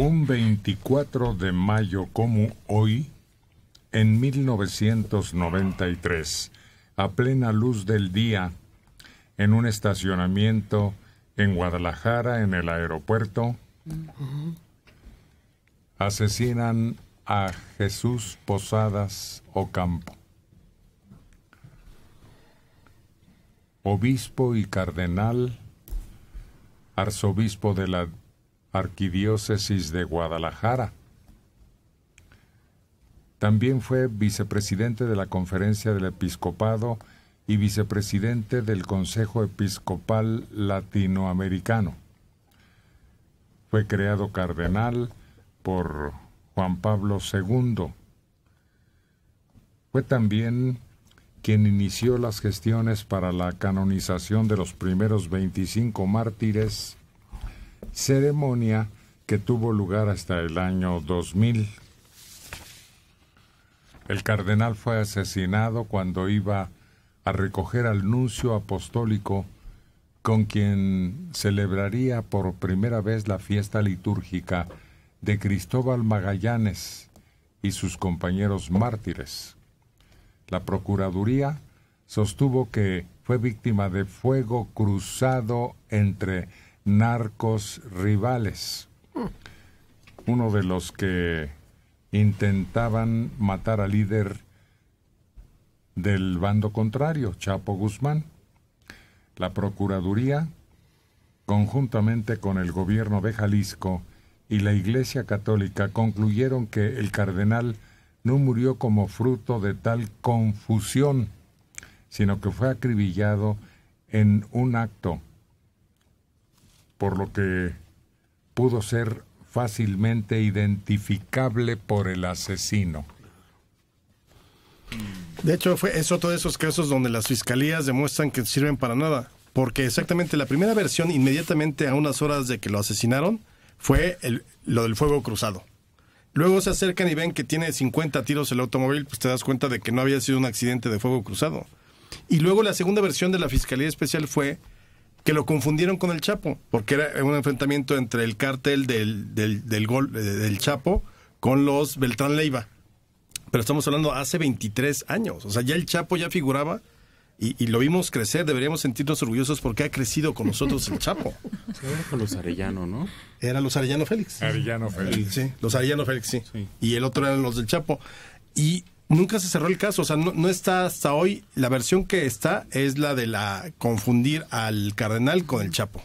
Un 24 de mayo como hoy, en 1993, a plena luz del día, en un estacionamiento en Guadalajara, en el aeropuerto, asesinan a Jesús Posadas Ocampo, obispo y cardenal, arzobispo de la Arquidiócesis de Guadalajara. También fue vicepresidente de la Conferencia del Episcopado y vicepresidente del Consejo Episcopal Latinoamericano. Fue creado cardenal por Juan Pablo II. Fue también quien inició las gestiones para la canonización de los primeros 25 mártires ceremonia que tuvo lugar hasta el año 2000. El cardenal fue asesinado cuando iba a recoger al nuncio apostólico con quien celebraría por primera vez la fiesta litúrgica de Cristóbal Magallanes y sus compañeros mártires. La Procuraduría sostuvo que fue víctima de fuego cruzado entre narcos rivales. Uno de los que intentaban matar al líder del bando contrario, Chapo Guzmán. La Procuraduría, conjuntamente con el gobierno de Jalisco y la Iglesia Católica, concluyeron que el cardenal no murió como fruto de tal confusión, sino que fue acribillado en un acto por lo que pudo ser fácilmente identificable por el asesino. De hecho, fue, es otro de esos casos donde las fiscalías demuestran que sirven para nada, porque exactamente la primera versión, inmediatamente a unas horas de que lo asesinaron, fue el, lo del fuego cruzado. Luego se acercan y ven que tiene 50 tiros el automóvil, pues te das cuenta de que no había sido un accidente de fuego cruzado. Y luego la segunda versión de la Fiscalía Especial fue que lo confundieron con el Chapo, porque era un enfrentamiento entre el cártel del, gol, eh, del Chapo con los Beltrán Leiva. Pero estamos hablando hace 23 años, o sea, ya el Chapo ya figuraba y, lo vimos crecer, deberíamos sentirnos orgullosos porque ha crecido con nosotros el Chapo. Era con los Arellano, ¿no? Era los Arellano Félix. Arellano Félix. Sí, los Arellano Félix, sí. Y el otro eran los del Chapo. Y nunca se cerró el caso, o sea, no, está hasta hoy, la versión que está es la de la confundir al cardenal con el Chapo.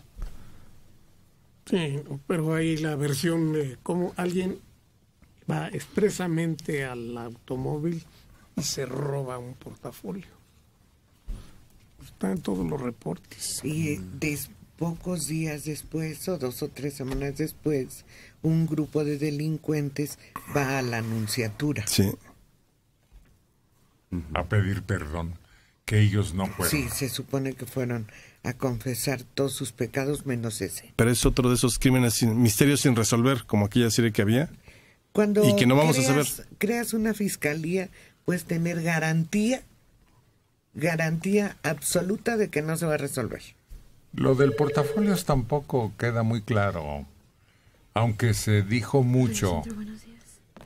Sí, pero ahí la versión de cómo alguien va expresamente al automóvil y se roba un portafolio. Está en todos los reportes. Y des, pocos días después, o dos o tres semanas después, un grupo de delincuentes va a la anunciatura. Sí a pedir perdón, que ellos no fueron. Sí, se supone que fueron a confesar todos sus pecados menos ese. Pero es otro de esos crímenes, misterios sin resolver, como aquella serie que había. Cuando y que no vamos a saber. creas una fiscalía, puedes tener garantía, garantía absoluta de que no se va a resolver. Lo del portafolio tampoco queda muy claro, aunque se dijo mucho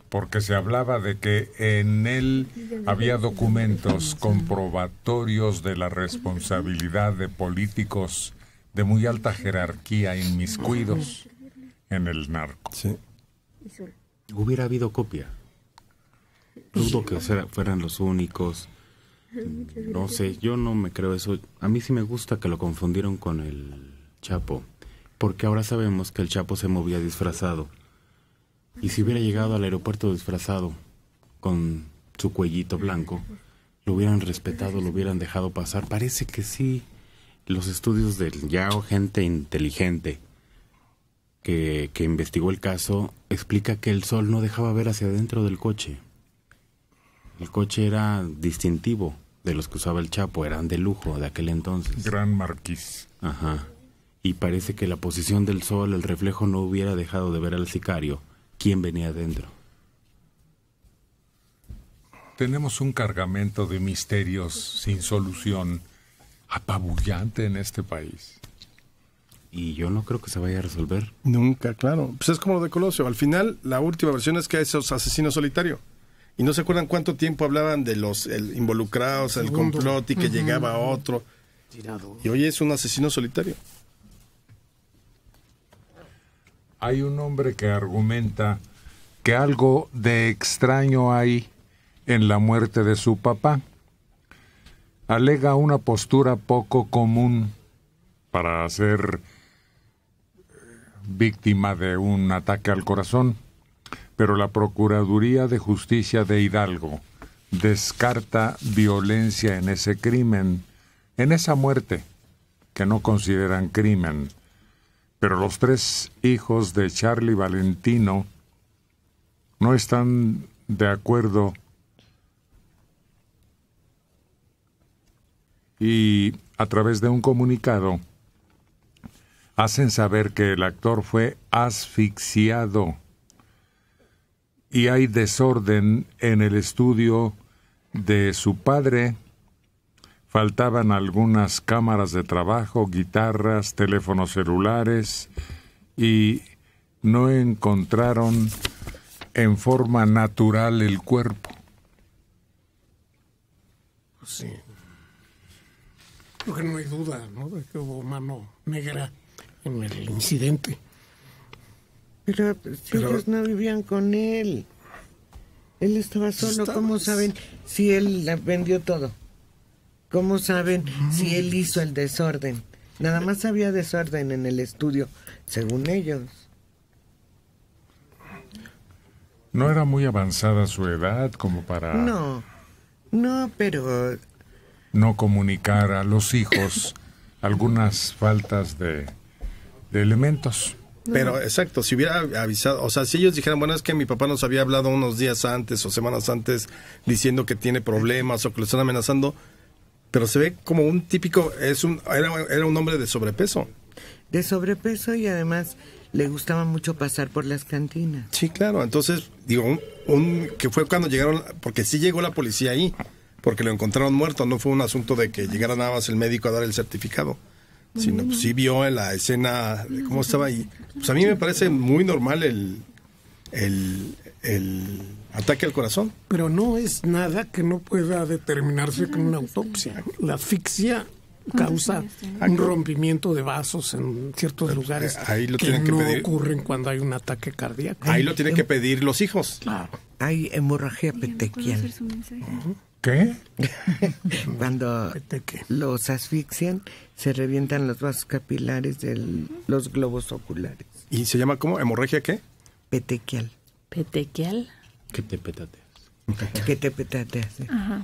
porque se hablaba de que en él había documentos comprobatorios de la responsabilidad de políticos de muy alta jerarquía inmiscuidos en el narco. Sí. Hubiera habido copia. Dudo que fueran los únicos. No sé, yo no me creo eso. A mí sí me gusta que lo confundieron con el Chapo, porque ahora sabemos que el Chapo se movía disfrazado. Y si hubiera llegado al aeropuerto disfrazado, con su cuellito blanco, lo hubieran respetado, lo hubieran dejado pasar. Parece que sí. Los estudios del Yao, gente inteligente que, investigó el caso, explica que el sol no dejaba ver hacia adentro del coche. El coche era distintivo de los que usaba el Chapo, eran de lujo de aquel entonces. Gran marquis Ajá. Y parece que la posición del sol, el reflejo, no hubiera dejado de ver al sicario quién venía adentro. Tenemos un cargamento de misterios sin solución apabullante en este país. Y yo no creo que se vaya a resolver. Nunca, claro. Pues es como lo de Colosio. Al final, la última versión es que esos asesinos solitario. Y no se acuerdan cuánto tiempo hablaban de los involucrados, el, complot y que llegaba otro. Y hoy es un asesino solitario hay un hombre que argumenta que algo de extraño hay en la muerte de su papá. Alega una postura poco común para ser eh, víctima de un ataque al corazón, pero la Procuraduría de Justicia de Hidalgo descarta violencia en ese crimen, en esa muerte, que no consideran crimen. Pero los tres hijos de Charlie Valentino no están de acuerdo y a través de un comunicado hacen saber que el actor fue asfixiado y hay desorden en el estudio de su padre faltaban algunas cámaras de trabajo, guitarras, teléfonos celulares y no encontraron en forma natural el cuerpo. Pues sí. Porque no hay duda ¿no? de que hubo mano negra en el incidente. Pero pues, si ellos no vivían con él. Él estaba pues solo, como saben? Si él vendió todo. ¿Cómo saben si él hizo el desorden? Nada más había desorden en el estudio, según ellos. No era muy avanzada su edad como para... No, no, pero... No comunicar a los hijos algunas faltas de, elementos. Pero exacto, si hubiera avisado, o sea, si ellos dijeran, bueno, es que mi papá nos había hablado unos días antes o semanas antes diciendo que tiene problemas o que lo están amenazando, pero se ve como un típico, es un, era, un hombre de sobrepeso. De sobrepeso y además le gustaba mucho pasar por las cantinas. Sí, claro, entonces, digo, un, que fue cuando llegaron, porque sí llegó la policía ahí, porque lo encontraron muerto, no fue un asunto de que llegara nada más el médico a dar el certificado, sino pues, sí vio en la escena cómo estaba ahí. Pues a mí me parece muy normal el, el, ataque al corazón. Pero no es nada que no pueda determinarse con una autopsia. La asfixia causa un rompimiento de vasos en ciertos lugares eh, ahí lo que, no ocurren cuando hay un ataque cardíaco. Ahí lo tienen que pedir los hijos. Claro. Hay hemorragia petequial. ¿Qué? cuando los asfixian, se revientan los vasos capilares de los globos oculares. ¿Y se llama como ¿Hemorragia qué? Petequial. ¿Petequial? ¿Qué te petateas. ¿Qué te petateas. Ajá.